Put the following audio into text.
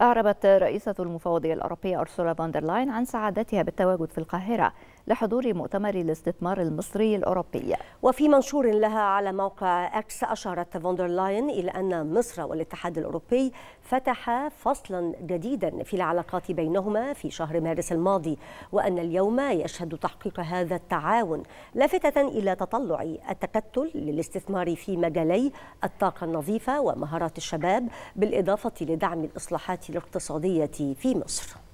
أعربت رئيسة المفوضية الأوروبية أرسولا فاندرلاين عن سعادتها بالتواجد في القاهرة لحضور مؤتمر الاستثمار المصري الأوروبي وفي منشور لها على موقع أكس أشارت فوندرلاين إلى أن مصر والاتحاد الأوروبي فتح فصلا جديدا في العلاقات بينهما في شهر مارس الماضي وأن اليوم يشهد تحقيق هذا التعاون لافتة إلى تطلع التكتل للاستثمار في مجالي الطاقة النظيفة ومهارات الشباب بالإضافة لدعم الإصلاحات الاقتصادية في مصر